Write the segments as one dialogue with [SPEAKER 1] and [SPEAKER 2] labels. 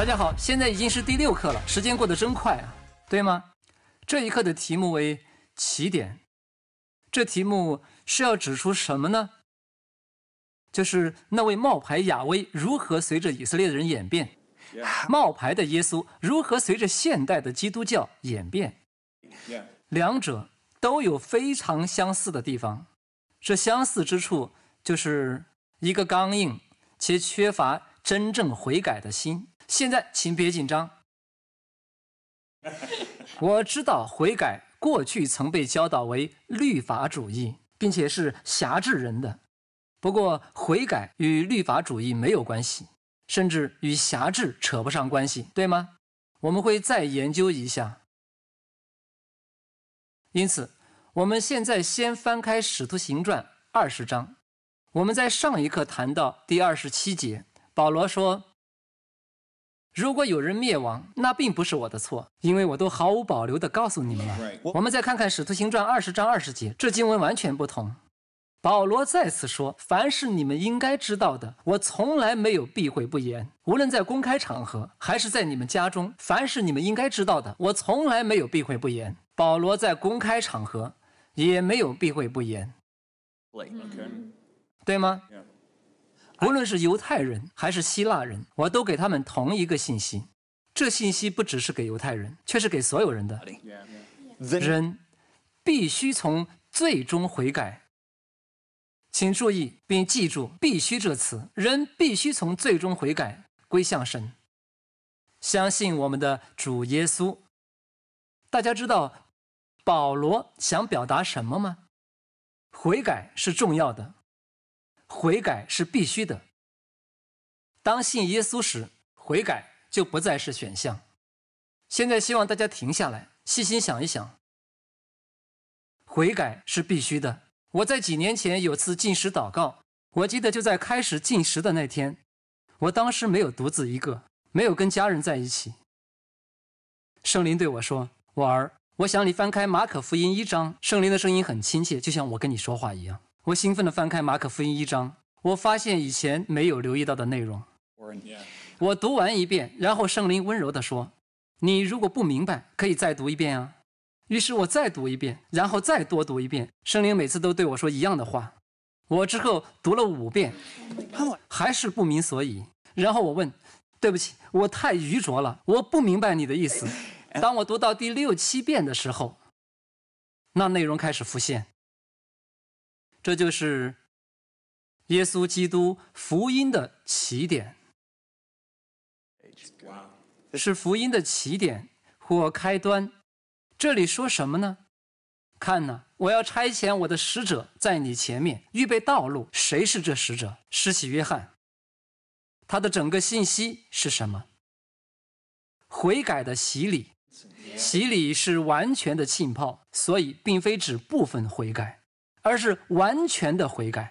[SPEAKER 1] 大家好，现在已经是第六课了，时间过得真快啊，对吗？这一课的题目为“起点”，这题目是要指出什么呢？就是那位冒牌亚威如何随着以色列人演变，冒牌的耶稣如何随着现代的基督教演变，两者都有非常相似的地方。这相似之处就是一个刚硬且缺乏真正悔改的心。现在，请别紧张。我知道悔改过去曾被教导为律法主义，并且是辖制人的。不过悔改与律法主义没有关系，甚至与辖制扯不上关系，对吗？我们会再研究一下。因此，我们现在先翻开《使徒行传》二十章。我们在上一课谈到第二十七节，保罗说。如果有人灭亡，那并不是我的错，因为我都毫无保留地告诉你们了。我们再看看《使徒行传》二十章二十节，这经文完全不同。保罗再次说：“凡是你们应该知道的，我从来没有避讳不言。无论在公开场合，还是在你们家中，凡是你们应该知道的，我从来没有避讳不言。”保罗在公开场合也没有避讳不言，对，对吗？无论是犹太人还是希腊人，我都给他们同一个信息。这信息不只是给犹太人，却是给所有人的。人必须从最终悔改。请注意并记住“必须”这词。人必须从最终悔改，归向神，相信我们的主耶稣。大家知道
[SPEAKER 2] 保罗想表达什么吗？悔改是重要的。
[SPEAKER 1] 悔改是必须的。当信耶稣时，悔改就不再是选项。现在希望大家停下来，细心想一想。悔改是必须的。我在几年前有次进食祷告，我记得就在开始进食的那天，我当时没有独自一个，没有跟家人在一起。圣灵对我说：“我儿，我想你翻开马可福音一章。”圣灵的声音很亲切，就像我跟你说话一样。我兴奋地翻开《马可福音》一章，我发现以前没有留意到的内容。我读完一遍，然后圣灵温柔地说：“你如果不明白，可以再读一遍啊。”于是我再读一遍，然后再多读一遍。圣灵每次都对我说一样的话。我之后读了五遍，还是不明所以。然后我问：“对不起，我太愚拙了，我不明白你的意思。”当我读到第六七遍的时候，那内容开始浮现。这就是耶稣基督福音的起点，是福音的起点或开端。这里说什么呢？看呐，我要差遣我的使者在你前面预备道路。谁是这使者？施洗约翰。他的整个信息是什么？悔改的洗礼，洗礼是完全的浸泡，所以并非指部分悔改。而是完全的悔改，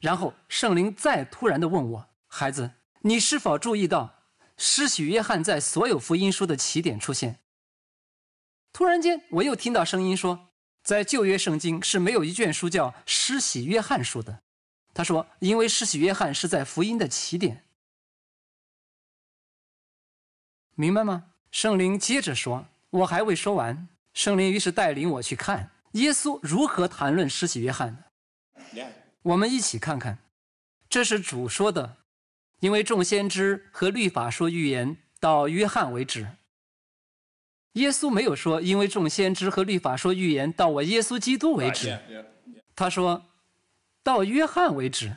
[SPEAKER 1] 然后圣灵再突然的问我：“孩子，你是否注意到施洗约翰在所有福音书的起点出现？”突然间，我又听到声音说：“在旧约圣经是没有一卷书叫施洗约翰书的。”他说：“因为施洗约翰是在福音的起点。”明白吗？圣灵接着说：“我还未说完。”圣灵于是带领我去看。耶稣如何谈论施洗约翰的？我们一起看看，这是主说的，因为众先知和律法说预言到约翰为止。耶稣没有说，因为众先知和律法说预言到我耶稣基督为止。他说到约翰为止，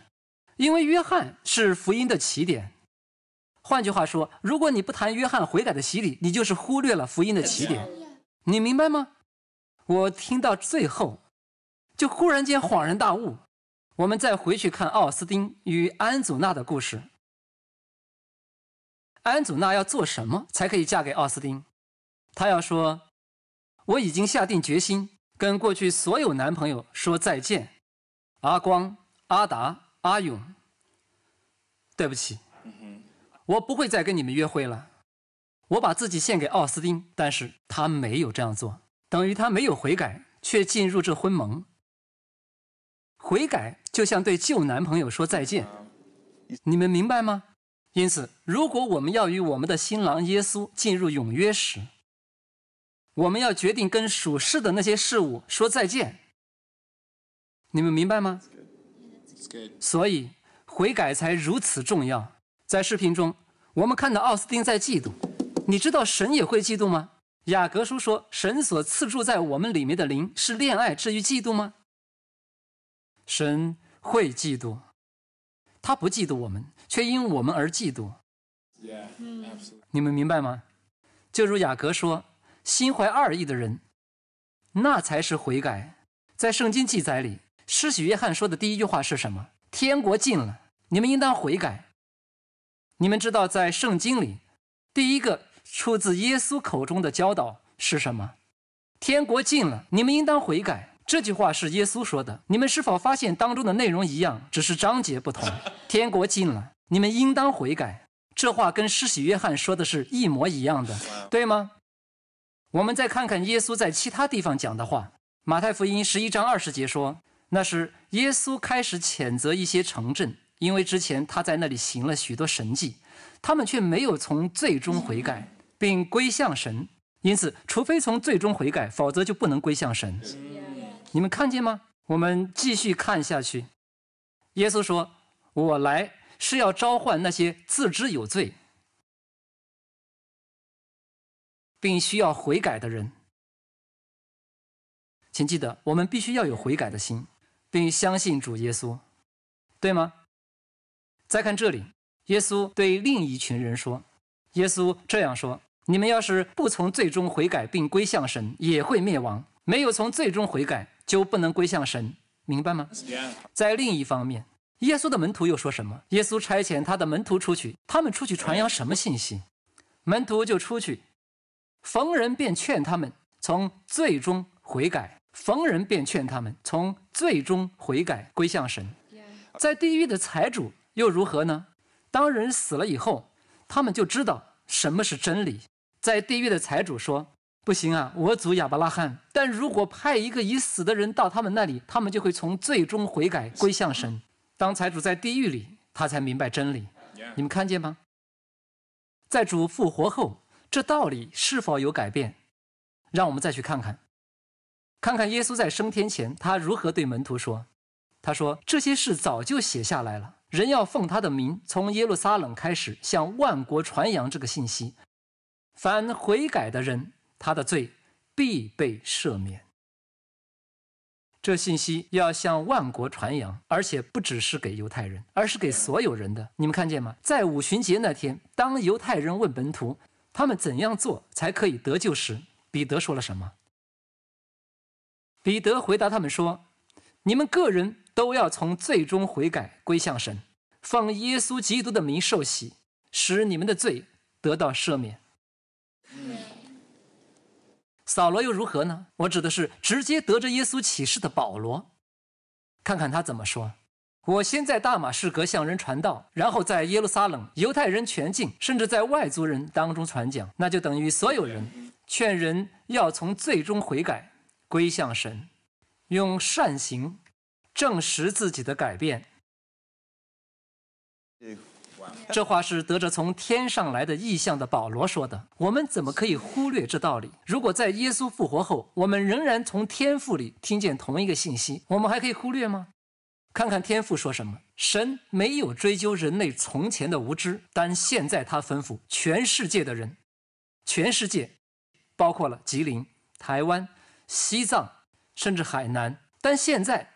[SPEAKER 1] 因为约翰是福音的起点。换句话说，如果你不谈约翰悔改的洗礼，你就是忽略了福音的起点。你明白吗？我听到最后，就忽然间恍然大悟。我们再回去看奥斯丁与安祖娜的故事。安祖娜要做什么才可以嫁给奥斯丁？她要说：“我已经下定决心跟过去所有男朋友说再见，阿光、阿达、阿勇。对不起，我不会再跟你们约会了。我把自己献给奥斯丁，但是他没有这样做。”等于他没有悔改，却进入这婚盟。悔改就像对旧男朋友说再见，你们明白吗？因此，如果我们要与我们的新郎耶稣进入永约时，我们要决定跟属世的那些事物说再见。你们明白吗？所以悔改才如此重要。在视频中，我们看到奥斯丁在嫉妒，你知道神也会嫉妒吗？雅各书说：“神所赐住在我们里面的灵是恋爱，至于嫉妒吗？神会嫉妒，他不嫉妒我们，却因我们而嫉妒。你们明白吗？就如雅各说，心怀二意的人，那才是悔改。在圣经记载里，施洗约翰说的第一句话是什么？天国近了，你们应当悔改。你们知道，在圣经里，第一个。”出自耶稣口中的教导是什么？天国近了，你们应当悔改。这句话是耶稣说的。你们是否发现当中的内容一样，只是章节不同？天国近了，你们应当悔改。这话跟施洗约翰说的是一模一样的，对吗？我们再看看耶稣在其他地方讲的话。马太福音十一章二十节说，那是耶稣开始谴责一些城镇，因为之前他在那里行了许多神迹，他们却没有从最终悔改。并归向神，因此，除非从最终悔改，否则就不能归向神。你们看见吗？我们继续看下去。耶稣说：“我来是要召唤那些
[SPEAKER 2] 自知有罪，并需要悔改的人。”请记得，我们必须要有悔改的心，并
[SPEAKER 1] 相信主耶稣，对吗？再看这里，耶稣对另一群人说：“耶稣这样说。”你们要是不从最终悔改并归向神，也会灭亡。没有从最终悔改，就不能归向神，明白吗？在另一方面，耶稣的门徒又说什么？耶稣差遣他的门徒出去，他们出去传扬什么信息？门徒就出去，逢人便劝他们从最终悔改；逢人便劝他们从最终悔改归向神。在地狱的财主又如何呢？当人死了以后，他们就知道什么是真理。在地狱的财主说：“不行啊，我主亚伯拉罕。但如果派一个已死的人到他们那里，他们就会从最终悔改归向神。”当财主在地狱里，他才明白真理。你们看见吗？在主复活后，这道理是否有改变？让我们再去看看，看看耶稣在升天前，他如何对门徒说：“他说这些事早就写下来了。人要奉他的名，从耶路撒冷开始，向万国传扬这个信息。”凡悔改的人，他的罪必被赦免。这信息要向万国传扬，而且不只是给犹太人，而是给所有人的。你们看见吗？在五旬节那天，当犹太人问本土他们怎样做才可以得救时，彼得说了什么？彼得回答他们说：“你们个人都要从最终悔改，归向神，放耶稣基督的名受洗，使你们的罪得到赦免。”扫罗又如何呢？我指的是直接得着耶稣启示的保罗。看看他怎么说：“我先在大马士革向人传道，然后在耶路撒冷、犹太人全境，甚至在外族人当中传讲，那就等于所有人劝人要从最终悔改，归向神，用善行证实自己的改变。”这话是得着从天上来的意象的保罗说的。我们怎么可以忽略这道理？如果在耶稣复活后，我们仍然从天父里听见同一个信息，我们还可以忽略吗？看看天父说什么：神没有追究人类从前的无知，但现在他吩咐全世界的人，全世界，包括了吉林、台湾、西藏，甚至海南，但现在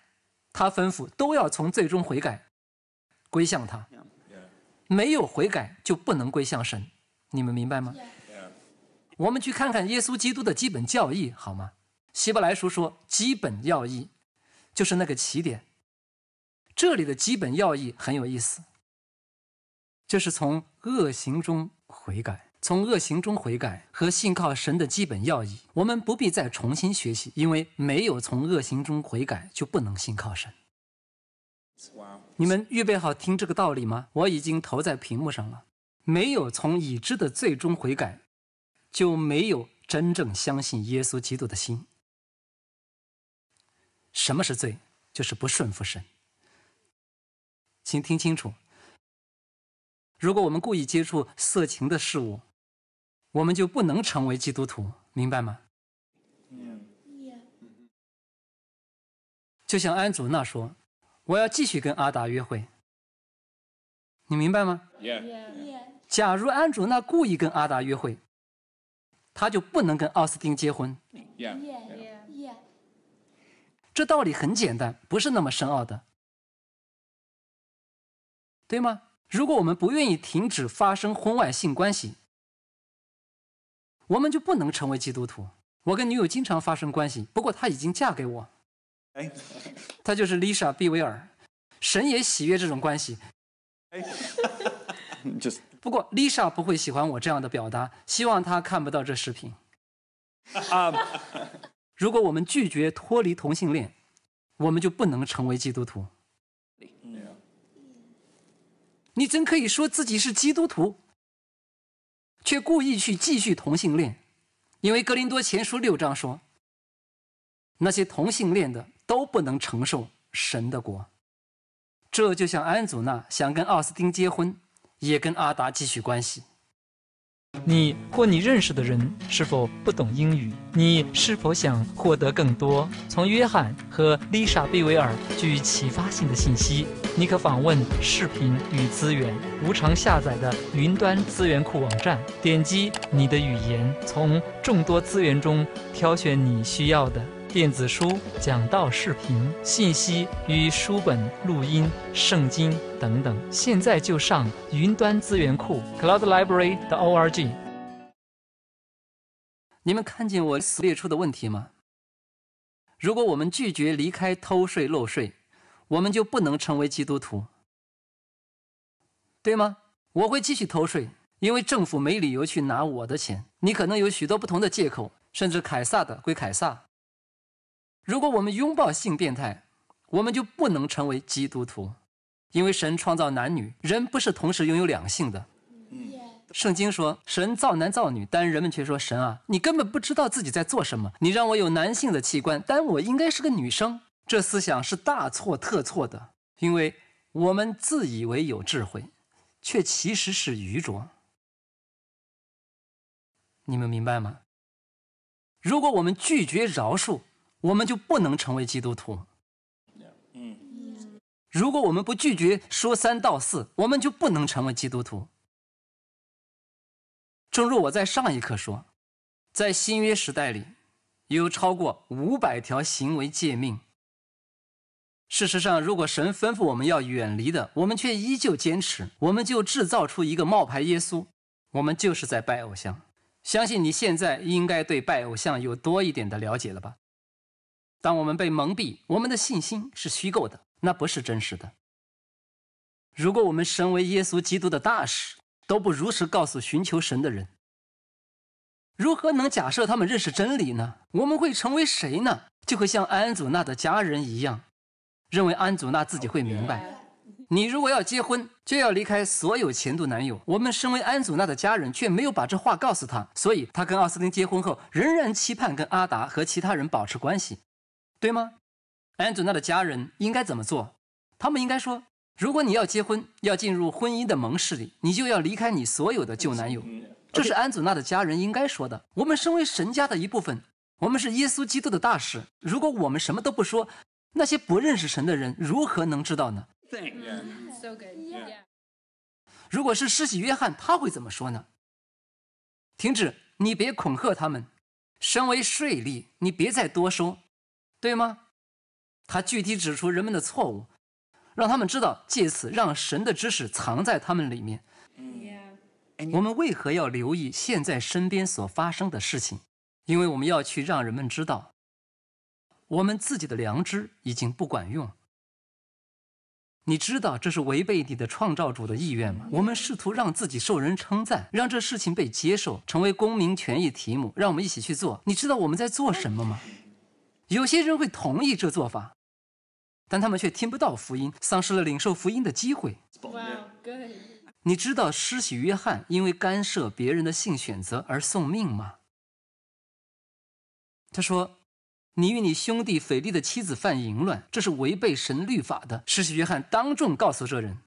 [SPEAKER 1] 他吩咐都要从最终悔改归向他。没有悔改就不能归向神，你们明白吗？我们去看看耶稣基督的基本教义好吗？希伯来书说基本要义就是那个起点。这里的基本要义很有意思，就是从恶行中悔改，从恶行中悔改和信靠神的基本要义。我们不必再重新学习，因为没有从恶行中悔改就不能信靠神。你们预备好听这个道理吗？我已经投在屏幕上了。没有从已知的最终悔改，就没有真正相信耶稣基督的心。什么是罪？就是不顺服神。请听清楚。如果我们故意接触色情的事物，我们就不能成为基督徒，明白吗？就像安祖那说。我要继续跟阿达约会，你明白吗？假如安卓娜故意跟阿达约会，他就不能跟奥斯汀结婚。这道理很简单，不是那么深奥的，对吗？如果我们不愿意停止发生婚外性关系，我们就不能成为基督徒。我跟女友经常发生关系，不过她已经嫁给我。哎，他就是 Lisa 毕威尔，神也喜悦这种关系。就是。不过 Lisa 不会喜欢我这样的表达，希望他看不到这视频。啊，如果我们拒绝脱离同性恋，我们就不能成为基督徒。你怎可以说自己是基督徒，却故意去继续同性恋？因为格林多前书六章说，那些同性恋的。都不能承受神的国，这就像安祖娜想跟奥斯丁结婚，也跟阿达继续关系。你或你认识的人是否不懂英语？你是否想获得更多从约翰和丽莎·贝维尔具启发性的信息？你可访问视频与资源无偿下载的云端资源库网站，点击你的语言，从众多资源中挑选你需要的。电子书、讲道视频、信息与书本、录音、圣经等等，现在就上云端资源库 （Cloud Library 的 org）。你们看见我列出的问题吗？如果我们拒绝离开偷税漏税，我们就不能成为基督徒，对吗？我会继续偷税，因为政府没理由去拿我的钱。你可能有许多不同的借口，甚至凯撒的归凯撒。如果我们拥抱性变态，我们就不能成为基督徒，因为神创造男女人不是同时拥有两性的。圣经说神造男造女，但人们却说神啊，你根本不知道自己在做什么，你让我有男性的器官，但我应该是个女生。这思想是大错特错的，因为我们自以为有智慧，却其实是
[SPEAKER 2] 愚拙。你们明白吗？
[SPEAKER 1] 如果我们拒绝饶恕，我们就不能成为基督徒。嗯，如果我们不拒绝说三道四，我们就不能成为基督徒。正如我在上一课说，在新约时代里，有超过五百条行为诫命。事实上，如果神吩咐我们要远离的，我们却依旧坚持，我们就制造出一个冒牌耶稣。我们就是在拜偶像。相信你现在应该对拜偶像有多一点的了解了吧？当我们被蒙蔽，我们的信心是虚构的，那不是真实的。如果我们身为耶稣基督的大使都不如实告诉寻求神的人，如何能假设他们认识真理呢？我们会成为谁呢？就会像安祖娜的家人一样，认为安祖娜自己会明白。你如果要结婚，就要离开所有前度男友。我们身为安祖娜的家人，却没有把这话告诉他，所以他跟奥斯汀结婚后，仍然期盼跟阿达和其他人保持关系。对吗？安祖娜的家人应该怎么做？他们应该说：“如果你要结婚，要进入婚姻的盟誓里，你就要离开你所有的旧男友。”这是安祖娜的家人应该说的。我们身为神家的一部分，我们是耶稣基督的大使。如果我们什么都不说，那些不认识神的人如何能知道呢？如果是施洗约翰，他会怎么说呢？停止，你别恐吓他们。身为税吏，你别再多说。对吗？他具体指出人们的错误，让他们知道，借此让神的知识藏在他们里面。我们为何要留意现在身边所发生的事情？因为我们要去让人们知道，我们自己的良知已经不管用。你知道这是违背你的创造主的意愿吗？我们试图让自己受人称赞，让这事情被接受，成为公民权益题目。让我们一起去做。你知道我们在做什么吗？有些人会同意这做法，但他们却听不到福音，丧失了领受福音的机会。
[SPEAKER 3] g o o d
[SPEAKER 1] 你知道施洗约翰因为干涉别人的性选择而送命吗？他说：“你与你兄弟斐利的妻子犯淫乱，这是违背神律法的。”施洗约翰当众告诉这人，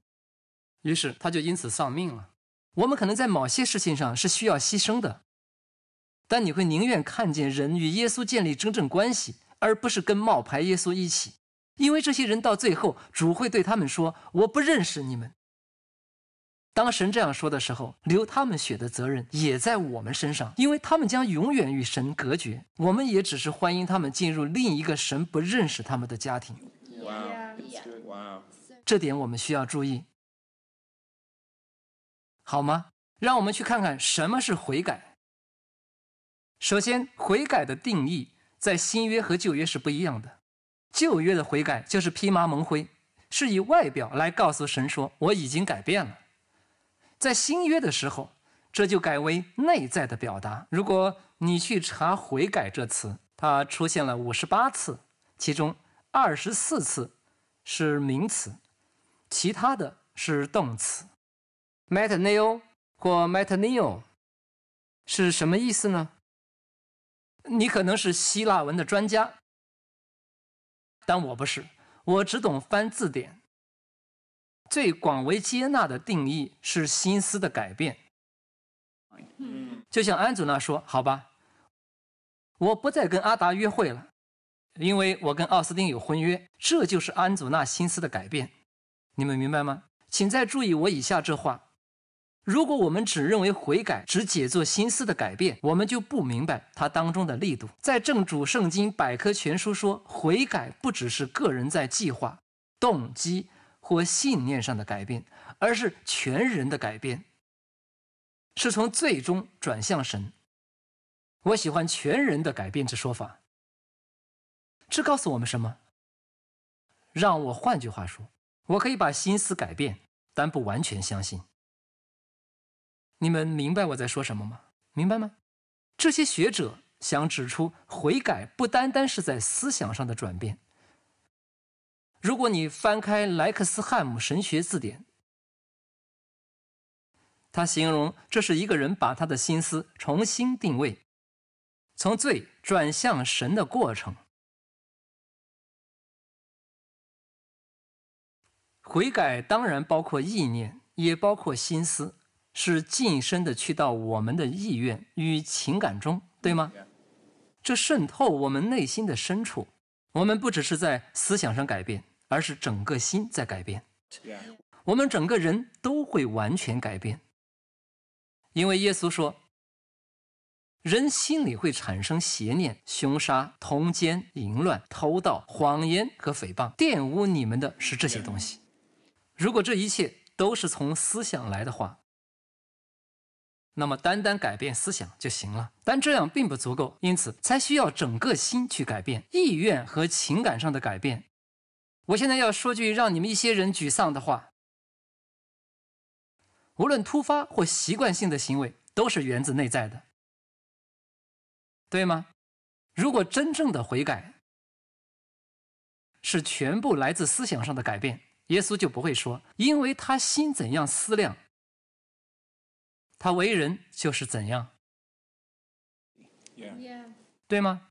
[SPEAKER 1] 于是他就因此丧命了。我们可能在某些事情上是需要牺牲的，但你会宁愿看见人与耶稣建立真正关系。而不是跟冒牌耶稣一起，因为这些人到最后，主会对他们说：“我不认识你们。”当神这样说的时候，流他们血的责任也在我们身上，因为他们将永远与神隔绝。我们也只是欢迎他们进入另一个神不认识他们的家庭。这点我们需要注意，好吗？让我们去看看什么是悔改。首先，悔改的定义。在新约和旧约是不一样的，旧约的悔改就是披麻蒙灰，是以外表来告诉神说我已经改变了。在新约的时候，这就改为内在的表达。如果你去查“悔改”这词，它出现了五十八次，其中二十四次是名词，其他的是动词。m e t a n o
[SPEAKER 2] 或 m e t a n o i 是什么意思呢？你可
[SPEAKER 1] 能是希腊文的专家，但我不是，我只懂翻字典。最广为接纳的定义是心思的改变。就像安祖娜说：“好吧，我不再跟阿达约会了，因为我跟奥斯丁有婚约。”这就是安祖娜心思的改变，你们明白吗？请再注意我以下这话。如果我们只认为悔改只解作心思的改变，我们就不明白它当中的力度。在正主圣经百科全书说，悔改不只是个人在计划、动机或信念上的改变，而是全人的改变，是从最终转向神。我喜欢“全人的改
[SPEAKER 2] 变”这说法。这告诉我们什么？让我换
[SPEAKER 1] 句话说，我可以把心思改变，但不完全相信。你们明白我在说什么吗？明白吗？这些学者想指出，悔改不单单是在思想上的转变。如果你翻开莱克斯汉姆神学字典，他形容这是一个人把他的心思重新定位，从罪
[SPEAKER 2] 转向神的过程。
[SPEAKER 1] 悔改当然包括意念，也包括心思。是近身的去到我们的意愿与情感中，对吗？这渗透我们内心的深处。我们不只是在思想上改变，而是整个心在改变。我们整个人都会完全改变。因为耶稣说，人心里会产生邪念、凶杀、通奸、淫乱、偷盗、谎言和诽谤，玷污你们的是这些东西。如果这一切都是从思想来的话。那么，单单改变思想就行了，但这样并不足够，因此才需要整个心去改变，意愿和情感上的改变。我现在要说句让你们一些人沮丧的话：，无论突发或
[SPEAKER 2] 习惯性的行为，都是源自内在的，对吗？如果真正的悔改是全部来自思想上的改变，耶稣就不会说，因为他心怎样思量。他为人就是怎样，对吗？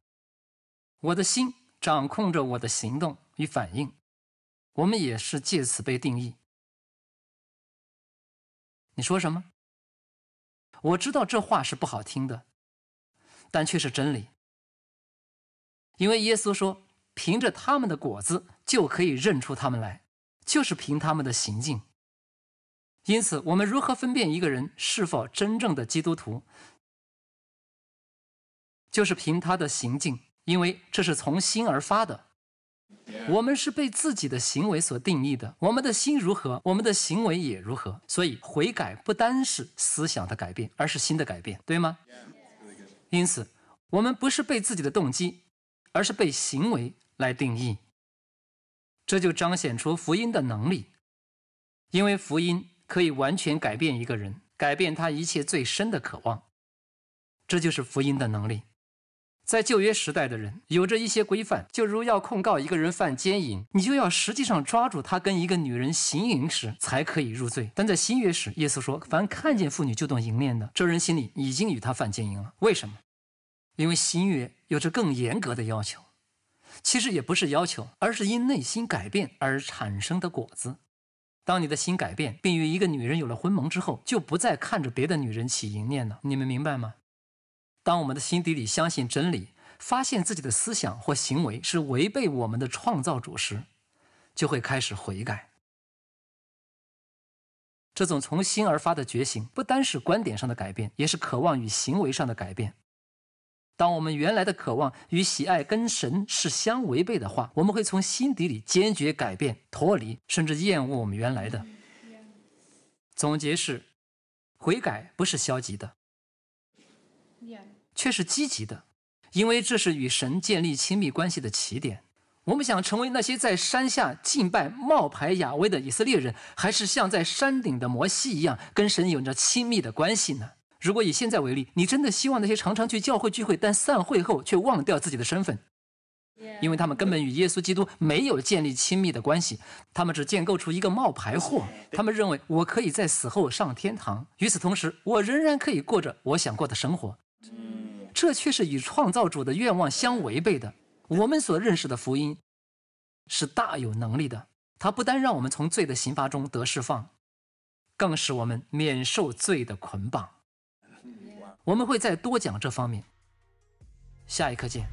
[SPEAKER 2] 我的心掌控着我的行动与反应，我们也是借此被定义。你说什么？我知道这话是不好听的，但却是真理。
[SPEAKER 1] 因为耶稣说，凭着他们的果子就可以认出他们来，就是凭他们的行径。因此，我们如何分辨一个人是否真正的基督徒，就是凭他的行径，因为这是从心而发的。我们是被自己的行为所定义的，我们的心如何，我们的行为也如何。所以，悔改不单是思想的改变，而是心的改变，对吗？因此，我们不是被自己的动机，而是被行为来定义。这就彰显出福音的能力，因为福音。可以完全改变一个人，改变他一切最深的渴望，这就是福音的能力。在旧约时代的人有着一些规范，就如要控告一个人犯奸淫，你就要实际上抓住他跟一个女人行淫时才可以入罪。但在新约时，耶稣说：“凡看见妇女就动淫念的，这人心里已经与他犯奸淫了。”为什么？因为新约有着更严格的要求，其实也不是要求，而是因内心改变而产生的果子。当你的心改变，并与一个女人有了婚盟之后，就不再看着别的女人起淫念了。你们明白吗？当我们的心底里相信真理，发现自己的思想或行为是违背我们的创造主时，就会开始悔改。这种从心而发的觉醒，不单是观点上的改变，也是渴望与行为上的改变。当我们原来的渴望与喜爱跟神是相违背的话，我们会从心底里坚决改变、脱离，甚至厌恶我们原来的。总结是，悔改不是消极的，却是积极的，因为这是与神建立亲密关系的起点。我们想成为那些在山下敬拜冒牌雅威的以色列人，还是像在山顶的摩西一样，跟神有着亲密的关系呢？如果以现在为例，你真的希望那些常常去教会聚会，但散会后却忘掉自己的身份，因为他们根本与耶稣基督没有建立亲密的关系，他们只建构出一个冒牌货。他们认为我可以在死后上天堂，与此同时，我仍然可以过着我想过的生活。这却是与创造主的愿望相违背的。我们所认识的福音是大有能力的，它不单让我们从罪的刑罚中得释放，更使我们免受罪的捆绑。我们会再多讲这方面。下一课见。